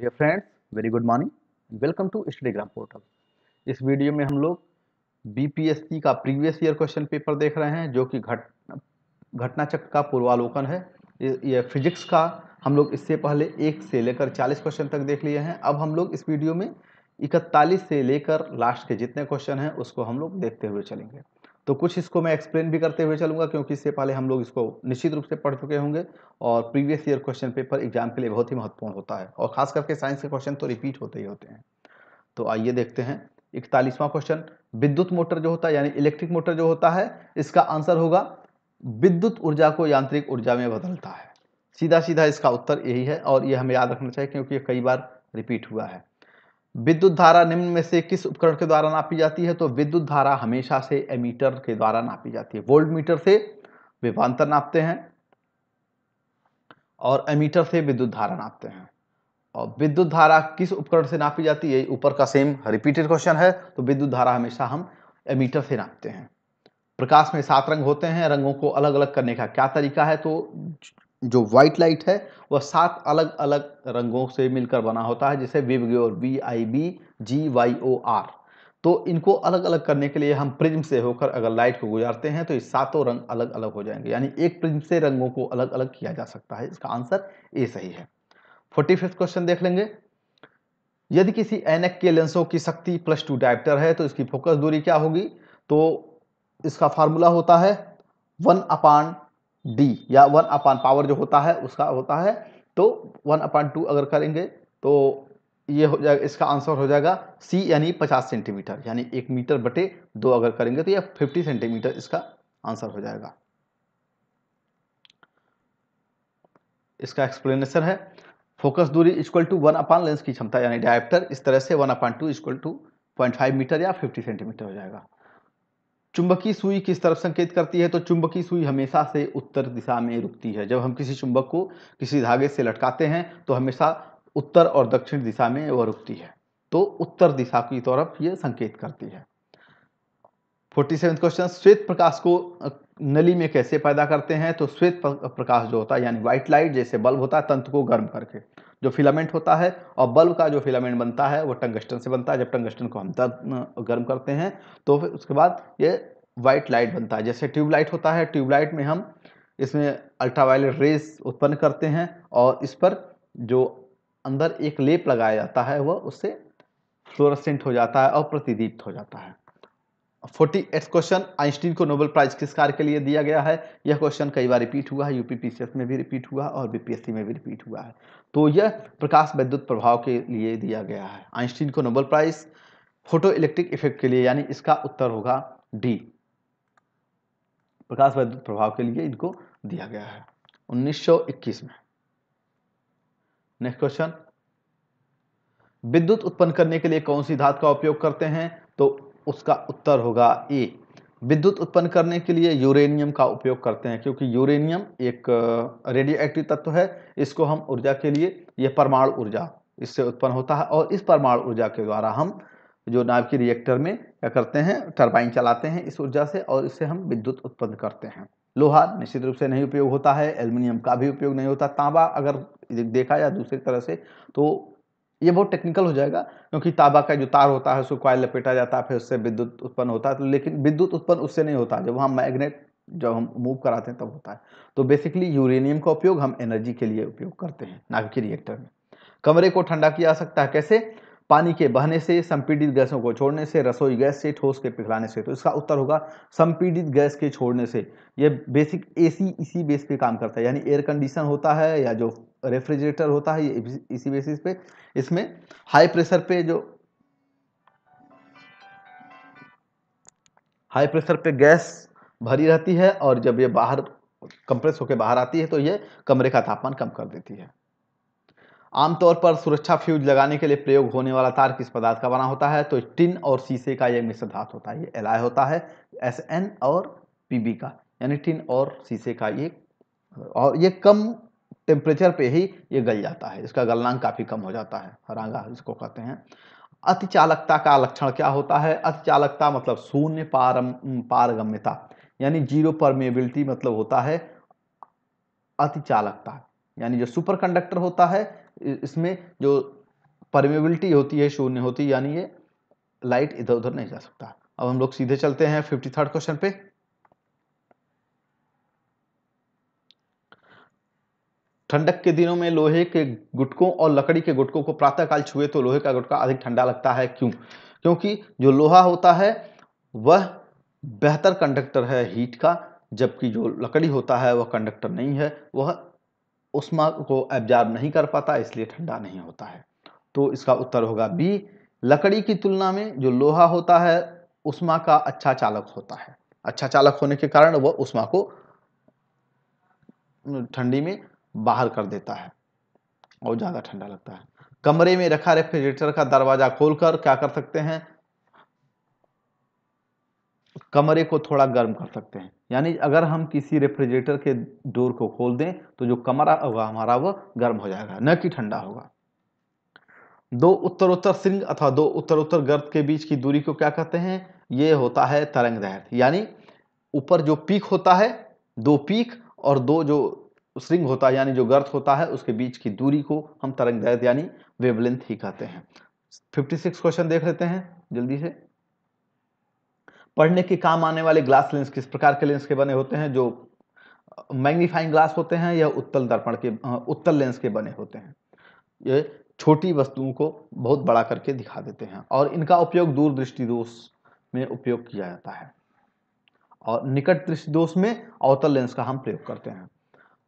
dear friends very good morning welcome to Studygram portal इस video में हम लोग बी का प्रीवियस ईयर क्वेश्चन पेपर देख रहे हैं जो कि घट घटना चक्र का पूर्वालोकन है ये फिजिक्स का हम लोग इससे पहले एक से लेकर चालीस क्वेश्चन तक देख लिए हैं अब हम लोग इस वीडियो में इकतालीस से लेकर लास्ट के जितने क्वेश्चन हैं उसको हम लोग देखते हुए चलेंगे तो कुछ इसको मैं एक्सप्लेन भी करते हुए चलूँगा क्योंकि इससे पहले हम लोग इसको निश्चित रूप से पढ़ चुके होंगे और previous year question paper exam के लिए बहुत ही महत्वपूर्ण होता है और खास करके साइंस के क्वेश्चन तो रिपीट होते ही होते हैं तो आइए देखते हैं इकतालीसवां क्वेश्चन विद्युत मोटर जो होता है यानी इलेक्ट्रिक मोटर जो होता है इसका आंसर होगा विद्युत ऊर्जा को यांत्रिक ऊर्जा में बदलता है सीधा सीधा इसका उत्तर यही है और ये हमें याद रखना चाहिए क्योंकि ये कई बार रिपीट हुआ है विद्युत धारा निम्न में से किस उपकरण के द्वारा नापी जाती है तो विद्युत धारा हमेशा से एमीटर के द्वारा नापी जाती है वोल्ट मीटर से विभांतर नापते हैं और एमीटर से विद्युत धारा नापते हैं और विद्युत धारा किस उपकरण से नापी जाती है ऊपर का सेम रिपीटेड क्वेश्चन है तो विद्युत धारा हमेशा हम एमीटर से नापते हैं प्रकाश में सात रंग होते हैं रंगों को अलग अलग करने का क्या तरीका है तो जो वाइट लाइट है वह सात अलग अलग रंगों से मिलकर बना होता है जैसे विवग्योर V I B G Y O R तो इनको अलग अलग करने के लिए हम प्रिज्म से होकर अगर लाइट को गुजारते हैं तो ये सातों रंग अलग अलग हो जाएंगे यानी एक प्रिज्म से रंगों को अलग अलग किया जा सकता है इसका आंसर ए सही है फोर्टी फिफ्थ क्वेश्चन देख लेंगे यदि किसी एनएक के लेंसों की शक्ति प्लस टू डायप्टर है तो इसकी फोकस दूरी क्या होगी तो इसका फार्मूला होता है वन अपान डी या वन अपान पावर जो होता है उसका होता है तो वन अपान टू अगर करेंगे तो ये हो जाएगा इसका आंसर हो जाएगा सी यानी पचास सेंटीमीटर यानी एक मीटर बटे दो अगर करेंगे तो ये फिफ्टी सेंटीमीटर इसका आंसर हो जाएगा इसका एक्सप्लेनेशन है फोकस दूरी equal to one upon lens की क्षमता यानी डायप्टर इस तरह से one upon two equal to point five metre या फिफ्टी सेंटीमीटर हो जाएगा चुंबकीय सुई किस तरफ संकेत करती है तो चुंबकीय सुई हमेशा से उत्तर दिशा में रुकती है जब हम किसी चुंबक को किसी धागे से लटकाते हैं तो हमेशा उत्तर और दक्षिण दिशा में वह रुकती है तो उत्तर दिशा की तरफ यह संकेत करती है फोर्टी सेवन क्वेश्चन श्वेत प्रकाश को नली में कैसे पैदा करते हैं तो श्वेत प्रकाश जो होता है यानी व्हाइट लाइट जैसे बल्ब होता है तंत्र को गर्म करके जो फिलामेंट होता है और बल्ब का जो फिलामेंट बनता है वो टंगस्टन से बनता है जब टंगस्टन को हम गर्म करते हैं तो फिर उसके बाद ये वाइट लाइट बनता है जैसे ट्यूबलाइट होता है ट्यूबलाइट में हम इसमें अल्ट्रावायलेट रेस उत्पन्न करते हैं और इस पर जो अंदर एक लेप लगाया जाता है वह उससे फ्लोरसेंट हो जाता है और प्रतिदीप्त हो जाता है फोर्टी एट क्वेश्चन आइंस्टीन को नोबेल प्राइज किस कार्य के लिए दिया गया है यह क्वेश्चन कई बार रिपीट हुआ है यूपी पीसीएस में भी रिपीट हुआ और बीपीएससी में भी रिपीट हुआ है तो यह प्रकाश वैद्युत प्रभाव के लिए दिया गया है आइंस्टीन को Nobel prize photo electric effect के लिए यानी इसका उत्तर होगा डी प्रकाश वैद्युत प्रभाव के लिए इनको दिया गया है उन्नीस में नेक्स्ट क्वेश्चन विद्युत उत्पन्न करने के लिए कौन सी धातु का उपयोग करते हैं तो उसका उत्तर होगा ए विद्युत उत्पन्न करने के लिए यूरेनियम का उपयोग करते हैं क्योंकि यूरेनियम एक रेडियो एक्टिव तत्व है इसको हम ऊर्जा के लिए यह परमाणु ऊर्जा इससे उत्पन्न होता है और इस परमाणु ऊर्जा के द्वारा हम जो नाव की रिएक्टर में क्या करते हैं टरबाइन चलाते हैं इस ऊर्जा से और इससे हम विद्युत उत्पन्न करते हैं लोहा निश्चित रूप से नहीं उपयोग होता है एल्युमिनियम का भी उपयोग नहीं होता तांबा अगर देखा जाए दूसरी तरह से तो ये बहुत टेक्निकल हो जाएगा क्योंकि ताबा का जो तार होता है उसको क्वाइल लपेटा जाता है फिर उससे विद्युत उत्पन्न होता है तो लेकिन विद्युत उत्पन्न उससे नहीं होता जब हम मैग्नेट जब हम मूव कराते हैं तब होता है तो बेसिकली यूरेनियम का उपयोग हम एनर्जी के लिए उपयोग करते हैं ना के रिएक्टर में कमरे को ठंडा किया जा सकता है कैसे पानी के बहने से संपीड़ित गैसों को छोड़ने से रसोई गैस से ठोस के पिघलाने से तो इसका उत्तर होगा संपीड़ित गैस के छोड़ने से ये बेसिक एसी इसी बेस पे काम करता है यानी एयर कंडीशन होता है या जो रेफ्रिजरेटर होता है ये इसी बेसिस पे इसमें हाई प्रेशर पे जो हाई प्रेशर पे गैस भरी रहती है और जब ये बाहर कंप्रेस होकर बाहर आती है तो ये कमरे का तापमान कम कर देती है आमतौर पर सुरक्षा फ्यूज लगाने के लिए प्रयोग होने वाला तार किस पदार्थ का बना होता है तो टिन और शीशे का यह मिश्र धातु होता है ये एलाय होता है एस एन और पीबी का यानी टिन और शीशे का ये और ये कम टेम्परेचर पे ही ये गल जाता है इसका गलनांक काफ़ी कम हो जाता है हरांगा इसको कहते हैं अतिचालकता का लक्षण क्या होता है अतिचालकता मतलब शून्य पारम पारगम्यता यानी जीरो परमेबिलिटी मतलब होता है अतिचालकता यानी जो सुपर कंडक्टर होता है इसमें जो परमेबिलिटी होती है शून्य होती है यानी ये लाइट इधर उधर नहीं जा सकता अब हम लोग सीधे चलते हैं फिफ्टी थर्ड क्वेश्चन पे ठंडक के दिनों में लोहे के गुटकों और लकड़ी के गुटकों को प्रातःकाल छुए तो लोहे का गुटका अधिक ठंडा लगता है क्यों क्योंकि जो लोहा होता है वह बेहतर कंडक्टर है हीट का जबकि जो लकड़ी होता है वह कंडक्टर नहीं है वह उष्मा को एब्जॉर्ब नहीं कर पाता इसलिए ठंडा नहीं होता है तो इसका उत्तर होगा बी लकड़ी की तुलना में जो लोहा होता है उष्मा का अच्छा चालक होता है अच्छा चालक होने के कारण वह उष्मा को ठंडी में बाहर कर देता है और ज़्यादा ठंडा लगता है कमरे में रखा रेफ्रिजरेटर का दरवाज़ा खोलकर क्या कर सकते हैं कमरे को थोड़ा गर्म कर सकते हैं यानी अगर हम किसी रेफ्रिजरेटर के डोर को खोल दें तो जो कमरा होगा हमारा वह गर्म हो जाएगा न कि ठंडा होगा दो उत्तर उत्तर सिंह अथवा दो उत्तर उत्तर गर्द के बीच की दूरी को क्या कहते हैं ये होता है तरंग दैर्घ्य यानी ऊपर जो पीक होता है दो पीक और दो जो श्रृंग होता है यानी जो गर्त होता है उसके बीच की दूरी को हम तरंग दैर्घ्य यानी वेवलेंथ ही कहते हैं 56 क्वेश्चन देख लेते हैं जल्दी से पढ़ने के काम आने वाले ग्लास लेंस किस प्रकार के लेंस के बने होते हैं जो मैग्नीफाइंग ग्लास होते हैं या उत्तल दर्पण के उत्तल लेंस के बने होते हैं ये छोटी वस्तुओं को बहुत बड़ा करके दिखा देते हैं और इनका उपयोग दूर दृष्टि दोष में उपयोग किया जाता है और निकट दृष्टि दोष में अवतल लेंस का हम प्रयोग करते हैं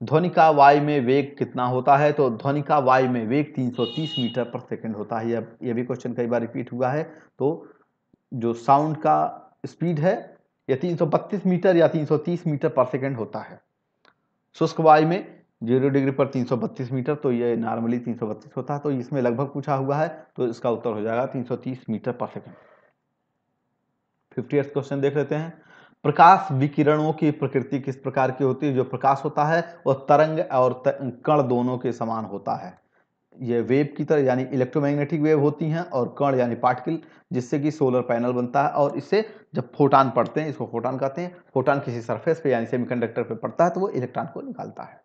ध्वनि का वायु में वेग कितना होता है तो ध्वनि का वायु में वेग 330 मीटर पर सेकंड होता है यह भी क्वेश्चन कई बार रिपीट हुआ है तो जो साउंड का स्पीड है यह 332 मीटर या 330 मीटर पर सेकंड होता है शुष्क वायु में जीरो डिग्री पर 332 मीटर तो यह नॉर्मली 332 होता है तो इसमें लगभग पूछा हुआ है तो इसका उत्तर हो जाएगा तीन मीटर पर सेकेंड फिफ्टी क्वेश्चन देख लेते हैं प्रकाश विकिरणों की प्रकृति किस प्रकार की होती है जो प्रकाश होता है वह तरंग और कण दोनों के समान होता है ये वेव की तरह यानी इलेक्ट्रोमैग्नेटिक वेव होती हैं और कण यानी पार्टिकल जिससे कि सोलर पैनल बनता है और इससे जब फोटान पड़ते हैं इसको फोटान कहते हैं फोटान किसी सरफेस पे यानी सेमीकंडक्टर पे पड़ता है तो वो इलेक्ट्रॉन को निकालता है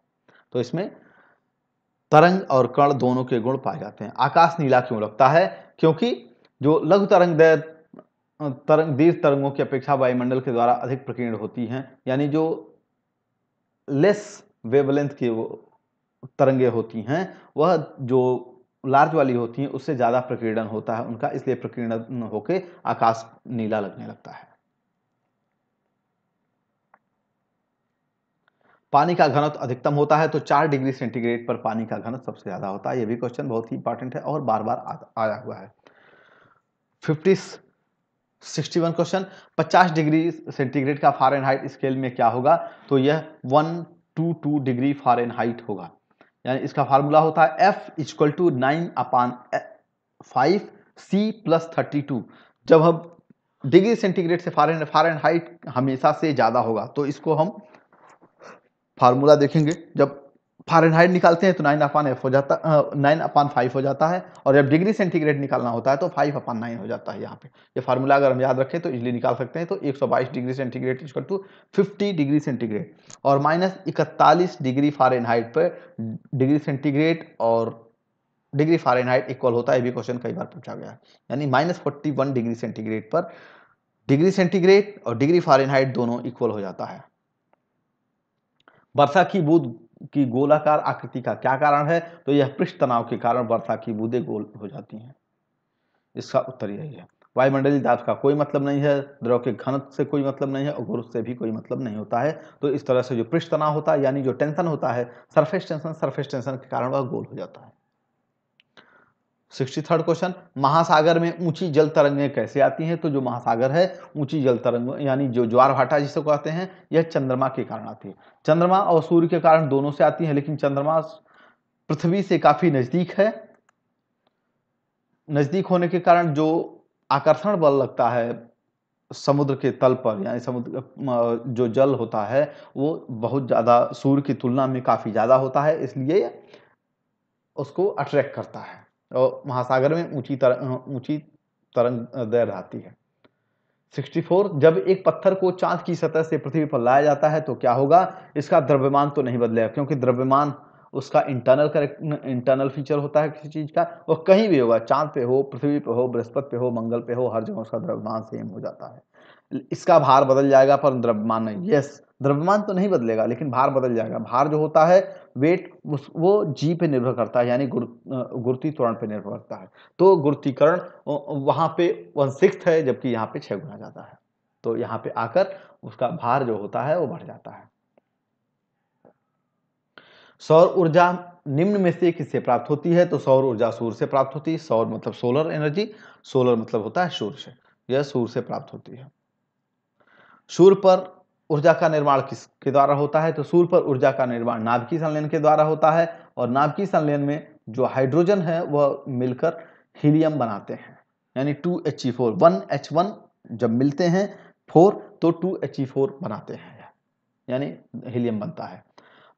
तो इसमें तरंग और कण दोनों के गुण पाए जाते हैं आकाश नीला क्यों लगता है क्योंकि जो लघु तरंग तरंग दीर्घ तरंगों की अपेक्षा वायुमंडल के द्वारा अधिक प्रकीर्ण होती हैं यानी जो लेस वेवलेंथ की वो तरंगे होती हैं वह जो लार्ज वाली होती हैं उससे ज़्यादा प्रकीर्णन होता है उनका इसलिए प्रकीर्णन होकर आकाश नीला लगने लगता है पानी का घनत्व अधिकतम होता है तो चार डिग्री सेंटीग्रेड पर पानी का घनत्व सबसे ज़्यादा होता है यह भी क्वेश्चन बहुत ही इंपॉर्टेंट है और बार बार आया हुआ है फिफ्टी सिक्सटी वन क्वेश्चन पचास डिग्री सेंटीग्रेड का फारेन स्केल में क्या होगा तो यह one two two degree Fahrenheit होगा यानी इसका फार्मूला होता है F equal to nine upon five C plus thirty two जब हम डिग्री सेंटीग्रेड से फारेन फारेन हाइट हमेशा से ज़्यादा होगा तो इसको हम फार्मूला देखेंगे जब फारेनहाइट निकालते हैं तो नाइन अपान एफ हो जाता नाइन अपान फाइव हो जाता है और जब डिग्री सेंटीग्रेड निकालना होता है तो फाइव अपान नाइन हो जाता है यहाँ पे ये फार्मूला अगर हम याद रखें तो इजली निकाल सकते हैं तो एक सौ बाईस degree centigrade is to fifty degree centigrade और माइनस इकतालीस डिग्री फारेनहाइट पर डिग्री सेंटीग्रेड और डिग्री फारेनहाइट इक्वल होता है ये भी क्वेश्चन कई बार पूछा गया है यानी minus forty one degree centigrade पर डिग्री सेंटीग्रेड और डिग्री फारेनहाइट दोनों इक्वल हो जाता है वर्षा की बूंद की गोलाकार आकृति का क्या कारण है तो यह पृष्ठ तनाव के कारण वर्षा की बूंदे गोल हो जाती हैं इसका उत्तर यही है वायुमंडलीय दाब का कोई मतलब नहीं है द्रव के घनत्व से कोई मतलब नहीं है और गुरुत्व से भी कोई मतलब नहीं होता है तो इस तरह से जो पृष्ठ तनाव होता है यानी जो टेंशन होता है सरफेस टेंशन सरफेस टेंशन के कारण वह गोल हो जाता है सिक्सटी थर्ड क्वेश्चन महासागर में ऊंची जल तरंगें कैसे आती हैं तो जो महासागर है ऊंची जल तरंग यानी जो ज्वार भाटा जिसे कहते हैं यह चंद्रमा के कारण आती है चंद्रमा और सूर्य के कारण दोनों से आती है लेकिन चंद्रमा पृथ्वी से काफी नजदीक है नजदीक होने के कारण जो आकर्षण बल लगता है समुद्र के तल पर यानी समुद्र जो जल होता है वो बहुत ज़्यादा सूर्य की तुलना में काफ़ी ज़्यादा होता है इसलिए उसको अट्रैक्ट करता है और महासागर में ऊंची तरंग ऊंची तरंग दैर आती है 64 जब एक पत्थर को चांद की सतह से पृथ्वी पर लाया जाता है तो क्या होगा इसका द्रव्यमान तो नहीं बदलेगा क्योंकि द्रव्यमान उसका इंटरनल इंटरनल फीचर होता है किसी चीज़ का और कहीं भी होगा चांद पे हो पृथ्वी पे हो बृहस्पति पे हो मंगल पे हो हर जगह उसका द्रव्यमान सेम हो जाता है इसका भार बदल जाएगा पर द्रव्यमान नहीं यस द्रव्यमान तो नहीं बदलेगा लेकिन भार बदल जाएगा भार जो होता है वेट उस वो जी पे निर्भर करता है यानी गुर गुरुती त्वरण पे निर्भर करता है तो गुरतीकरण वहाँ पे वन सिक्स है जबकि यहाँ पे छः गुना जाता है तो यहाँ पे आकर उसका भार जो होता है वो बढ़ जाता है सौर ऊर्जा निम्न में से किससे प्राप्त होती है तो सौर ऊर्जा सूर्य से प्राप्त होती है सौर मतलब सोलर एनर्जी सोलर मतलब होता है सूर्य से यह सूर्य से प्राप्त होती है सूर्य पर ऊर्जा का निर्माण किसके द्वारा होता है तो सूर्य पर ऊर्जा का निर्माण नाभिकीय संलयन के द्वारा होता है और नाभिकीय संलयन में जो हाइड्रोजन है वह मिलकर हीलियम बनाते हैं यानी two H E four one H one जब मिलते हैं फोर तो टू एच ई फोर बनाते हैं यानी हीलियम बनता है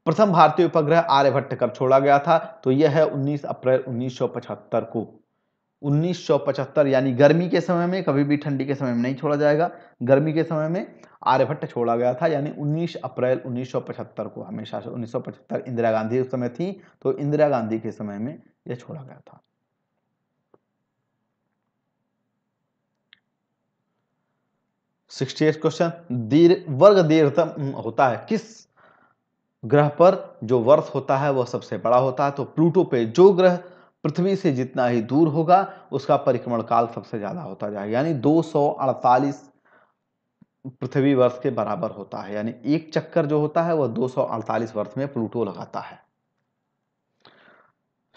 प्रथम भारतीय उपग्रह आर्यभट्ट कब छोड़ा गया था तो यह है 19 अप्रैल 1975 को 1975 यानी गर्मी के समय में कभी भी ठंडी के समय में नहीं छोड़ा जाएगा गर्मी के समय में आर्यभट्ट छोड़ा गया था यानी 19 अप्रैल 1975 को हमेशा से 1975 इंदिरा गांधी उस समय थी तो इंदिरा गांधी के समय में यह छोड़ा गया था सिक्सटी क्वेश्चन दीर्घ वर्ग दीर्घतम होता है किस ग्रह पर जो वर्ष होता है वह सबसे बड़ा होता है तो प्लूटो पे जो ग्रह पृथ्वी से जितना ही दूर होगा उसका परिक्रमण काल सबसे ज़्यादा होता जाएगा यानी दो पृथ्वी वर्ष के बराबर होता है यानी एक चक्कर जो होता है वह दो वर्ष में प्लूटो लगाता है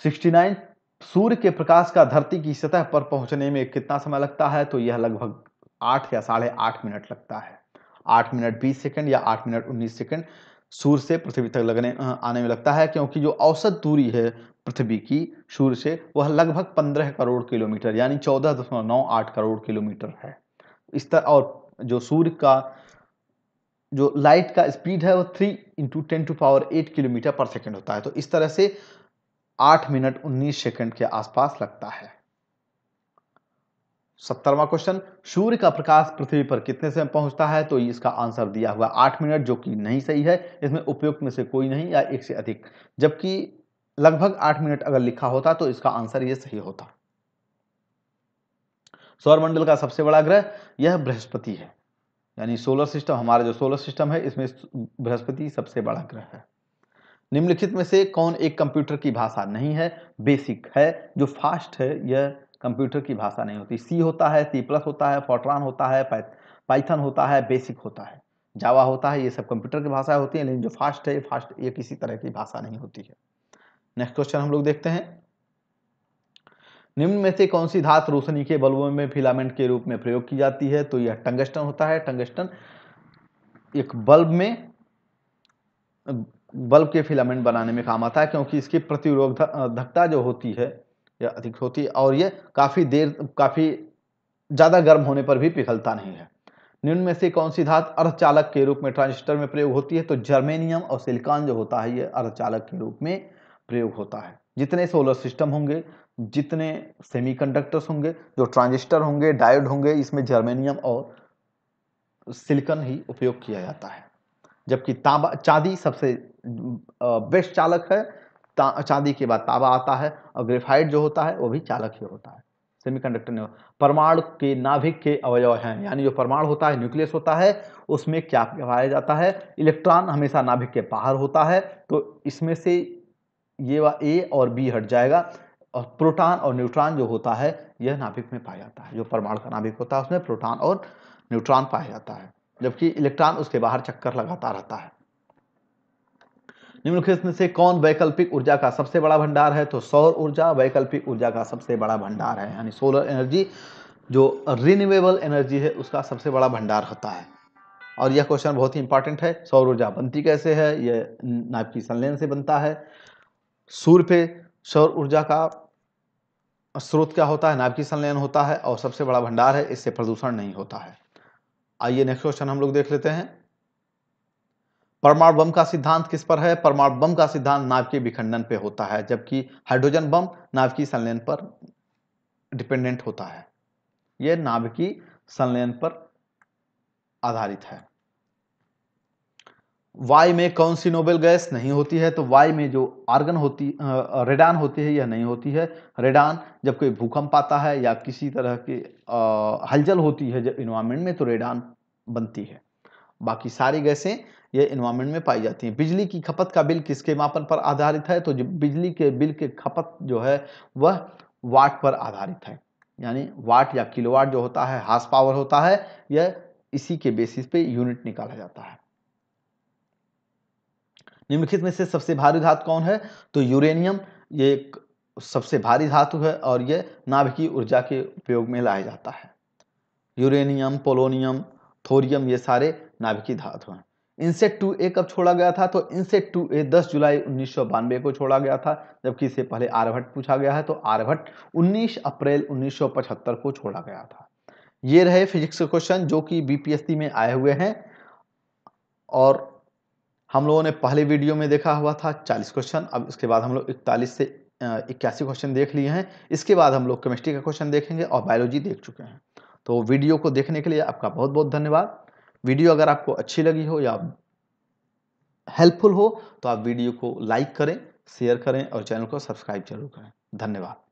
69 सूर्य के प्रकाश का धरती की सतह पर पहुंचने में कितना समय लगता है तो यह लगभग आठ या साढ़े आठ मिनट लगता है आठ मिनट बीस सेकंड या आठ मिनट उन्नीस सेकंड सूर्य से पृथ्वी तक लगने आने में लगता है क्योंकि जो औसत दूरी है पृथ्वी की सूर्य से वह लगभग 15 करोड़ किलोमीटर यानी चौदह दशमलव नौ आठ करोड़ किलोमीटर है इस तरह और जो सूर्य का जो लाइट का स्पीड है वो three into ten to power eight kilometre पर सेकंड होता है तो इस तरह से आठ मिनट उन्नीस सेकंड के आसपास लगता है सत्तरवा क्वेश्चन सूर्य का प्रकाश पृथ्वी पर कितने समय पहुंचता है तो इसका आंसर दिया हुआ आठ मिनट जो कि नहीं सही है इसमें उपयुक्त में से कोई नहीं या एक से अधिक जबकि लगभग आठ मिनट अगर लिखा होता तो इसका आंसर यह सही होता सौरमंडल का सबसे बड़ा ग्रह यह बृहस्पति है यानी सोलर सिस्टम हमारा जो सोलर सिस्टम है इसमें बृहस्पति सबसे बड़ा ग्रह है निम्नलिखित में से कौन एक कंप्यूटर की भाषा नहीं है बेसिक है जो फास्ट है यह कंप्यूटर की भाषा नहीं होती सी होता है सी प्लस होता है फोट्रान होता है पाइथन होता है बेसिक होता है जावा होता है ये सब कंप्यूटर की भाषाएं होती हैं लेकिन जो फास्ट है फास्ट ये किसी तरह की भाषा नहीं होती है नेक्स्ट क्वेश्चन हम लोग देखते हैं निम्न में से कौन सी धात रोशनी के बल्बों में फिलामेंट के रूप में प्रयोग की जाती है तो यह टंगस्टन होता है टंगस्टन एक बल्ब में बल्ब के फिलामेंट बनाने में काम आता है क्योंकि इसकी प्रतिरोधकता जो होती है यह अधिक होती है और यह काफ़ी देर काफ़ी ज़्यादा गर्म होने पर भी पिघलता नहीं है निम्न में से कौन सी धात अर्धचालक के रूप में ट्रांजिस्टर में प्रयोग होती है तो जर्मेनियम और सिलिकॉन जो होता है ये अर्धचालक के रूप में प्रयोग होता है जितने सोलर सिस्टम होंगे जितने सेमीकंडक्टर्स होंगे जो ट्रांजिस्टर होंगे डायोड होंगे इसमें जर्मेनियम और सिलिकन ही उपयोग किया जाता है जबकि तांबा चांदी सबसे बेस्ट चालक है चांदी के बाद तांबा आता है और ग्रेफाइट जो होता है वो भी चालक ही होता है सेमीकंडक्टर में परमाणु के नाभिक के अवयव हैं यानी जो परमाणु होता है न्यूक्लियस होता है उसमें क्या पाया जाता है इलेक्ट्रॉन हमेशा नाभिक के बाहर होता है तो इसमें से ये ए और बी हट जाएगा और प्रोटॉन और न्यूट्रॉन जो होता है यह नाभिक में पाया जाता है जो परमाणु का नाभिक होता है उसमें प्रोटॉन और न्यूट्रॉन पाया जाता है जबकि इलेक्ट्रॉन उसके बाहर चक्कर लगाता रहता है निम्नलिखित में से कौन वैकल्पिक ऊर्जा का सबसे बड़ा भंडार है तो सौर ऊर्जा वैकल्पिक ऊर्जा का सबसे बड़ा भंडार है यानी सोलर एनर्जी जो रिन्यूएबल एनर्जी है उसका सबसे बड़ा भंडार होता है और यह क्वेश्चन बहुत ही इंपॉर्टेंट है सौर ऊर्जा बनती कैसे है यह नाभिकीय संलयन से बनता है सूर्य पे सौर ऊर्जा का स्रोत क्या होता है नाभिकीय संलयन होता है और सबसे बड़ा भंडार है इससे प्रदूषण नहीं होता है आइए नेक्स्ट क्वेश्चन हम लोग देख लेते हैं परमाणु बम का सिद्धांत किस पर है परमाणु बम का सिद्धांत नाभिकीय विखंडन पे होता है जबकि हाइड्रोजन बम नाभिकीय संलयन पर डिपेंडेंट होता है यह नाभिकीय संलयन पर आधारित है वाई में कौन सी नोबेल गैस नहीं होती है तो वाई में जो आर्गन होती रेडान होती है या नहीं होती है रेडान जब कोई भूकंप आता है या किसी तरह की हलचल होती है जब इन्वायरमेंट में तो रेडान बनती है बाकी सारी गैसें ये इन्वायरमेंट में पाई जाती हैं बिजली की खपत का बिल किसके मापन पर आधारित है तो बिजली के बिल के खपत जो है वह वाट पर आधारित है यानी वाट या किलोवाट जो होता है हार्स पावर होता है यह इसी के बेसिस पे यूनिट निकाला जाता है निम्नलिखित में से सबसे भारी धातु कौन है तो यूरेनियम ये सबसे भारी धातु है और ये नाभिकीय ऊर्जा के उपयोग में लाया जाता है यूरेनियम पोलोनियम थोरियम ये सारे नाभिकीय धातु हैं इनसे टू ए कब छोड़ा गया था तो इनसे टू ए दस जुलाई उन्नीस सौ बानवे को छोड़ा गया था जबकि इससे पहले आर्यभट्ट पूछा गया है तो आर्यभट्ट उन्नीस अप्रैल उन्नीस सौ पचहत्तर को छोड़ा गया था ये रहे फिजिक्स के क्वेश्चन जो कि बीपीएससी में आए हुए हैं और हम लोगों ने पहले वीडियो में देखा हुआ था चालीस क्वेश्चन अब इसके बाद हम लोग इकतालीस से इक्यासी क्वेश्चन देख लिए हैं इसके बाद हम लोग केमिस्ट्री का क्वेश्चन देखेंगे और बायोलॉजी देख चुके हैं तो वीडियो को देखने के लिए आपका बहुत बहुत धन्यवाद वीडियो अगर आपको अच्छी लगी हो या हेल्पफुल हो तो आप वीडियो को लाइक करें शेयर करें और चैनल को सब्सक्राइब जरूर करें धन्यवाद